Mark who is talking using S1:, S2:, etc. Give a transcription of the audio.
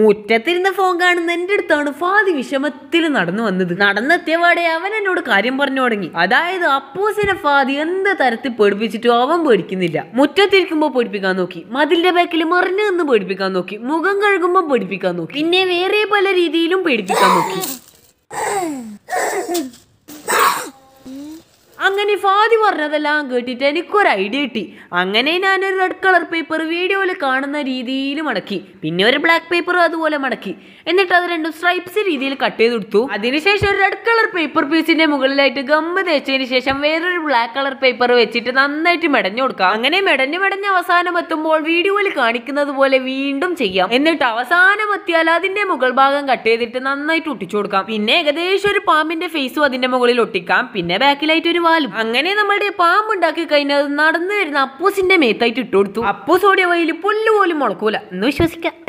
S1: മുറ്റത്തിരുന്ന് phone കാണുന്ന എന്റെ അടുത്താണ് ഫാദി വിഷമത്തിൽ നടന്നു വന്നത് നടന്നെത്തിയപാടെ അവൻ എന്നോട് കാര്യം പറഞ്ഞു തുടങ്ങി അതായത് അപ്പൂസിനെ ഫാദി എന്ത് തരത്തിൽ പേടിപ്പിച്ചിട്ടും അവൻ പേടിക്കുന്നില്ല മുറ്റത്തിരിക്കുമ്പോൾ പേടിപ്പിക്കാൻ നോക്കി മതിലിന്റെ ബാക്കിൽ മറിഞ്ഞു നിന്ന് പേടിപ്പിക്കാൻ നോക്കി മുഖം കഴുകുമ്പോൾ പേടിപ്പിക്കാൻ നോക്കി പിന്നെ വേറെ പല രീതിയിലും പേടിപ്പിക്കാൻ നോക്കി അങ്ങനെ ഫാദി പറഞ്ഞതെല്ലാം കേട്ടിട്ട് എനിക്കൊരു ഐഡിയ കിട്ടി അങ്ങനെ ഞാനൊരു റെഡ് കളർ പേപ്പർ വീഡിയോയിൽ കാണുന്ന രീതിയിൽ മടക്കി പിന്നെ ഒരു ബ്ലാക്ക് പേപ്പർ അതുപോലെ മടക്കി എന്നിട്ട് അത് രണ്ടും സ്ട്രൈപ്സ് രീതിയിൽ കട്ട് ചെയ്ത് കൊടുത്തു അതിനുശേഷം ഒരു റെഡ് കളർ പേപ്പർ പീസിന്റെ മുകളിലായിട്ട് ഗമ്മ് തേച്ചതിന് ശേഷം വേറൊരു ബ്ലാക്ക് കളർ പേപ്പർ വെച്ചിട്ട് നന്നായിട്ട് മെടഞ്ഞു കൊടുക്കാം അങ്ങനെ മെടഞ്ഞു മെടഞ്ഞ് അവസാനം എത്തുമ്പോൾ വീഡിയോയിൽ കാണിക്കുന്നത് പോലെ വീണ്ടും ചെയ്യാം എന്നിട്ട് അവസാനം എത്തിയാൽ അതിന്റെ മുകൾ ഭാഗം കട്ട് ചെയ്തിട്ട് നന്നായിട്ട് ഒട്ടിച്ചു കൊടുക്കാം പിന്നെ ഏകദേശം ഒരു പാമ്പിന്റെ ഫേസും അതിന്റെ മുകളിൽ ഒട്ടിക്കാം പിന്നെ ബാക്കിലായിട്ട് ഒരു വാലും അങ്ങനെ നമ്മളുടെ പാമ്പുണ്ടാക്കി കഴിഞ്ഞാൽ അത് നടന്നു വരുന്ന അപ്പൂസിന്റെ മേത്തായിട്ട് ഇട്ടുകൊടുത്തു അപ്പൂസ് ഓടിയ വഴിയിൽ പുല്ല് മുളക്കൂല എന്ന് വിശ്വസിക്കാം